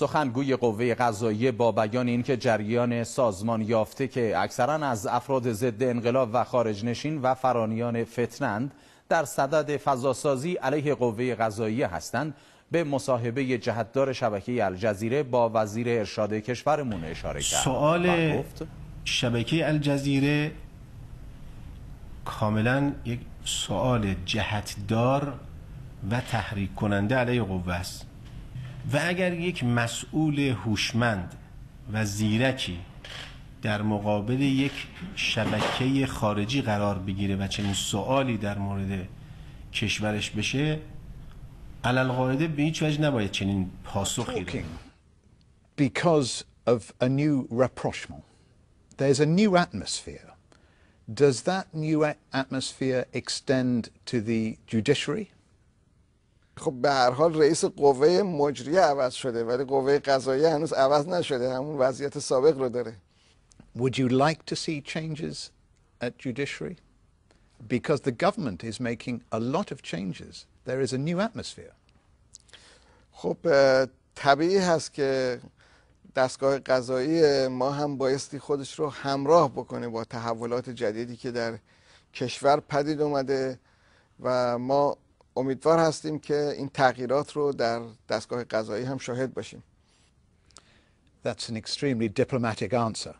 سخنگوی قوه قضاییه با بیان اینکه جریان سازمان یافته که اکثرا از افراد ضد انقلاب و خارج نشین و فرانیان فتنند در صدد فضاسازی علیه قوه قضاییه هستند به مصاحبه جهتدار شبکه الجزیره با وزیر ارشاد کشورمون اشاره کرد سوال شبکه الجزیره کاملا یک سوال جهتدار و تحریک کننده علیه قوه است و اگر یک مسئول هوشمند و زیرکی در مقابل یک شبکه خارجی قرار بگیره و چنین سوالی در مورد کشورش بشه قاعده به هیچ وجه نباید چنین پاسخی رو because of a new rapprochement there's a new atmosphere does that new atmosphere extend to the judiciary خب به هر حال رئیس قوه مجریه عوض شده ولی قوه قضاییه هنوز عوض نشده همون وضعیت سابق رو داره Would you like to see changes at judiciary? Because the government is making a lot of changes. There is a new atmosphere. خب طبیعی هست که دستگاه قضایی ما هم بایستی خودش رو همراه بکنه با تحولات جدیدی که در کشور پدید اومده و ما امیدوار هستیم که این تغییرات رو در دستگاه قضایی هم شاهد باشیم That's an extremely diplomatic answer.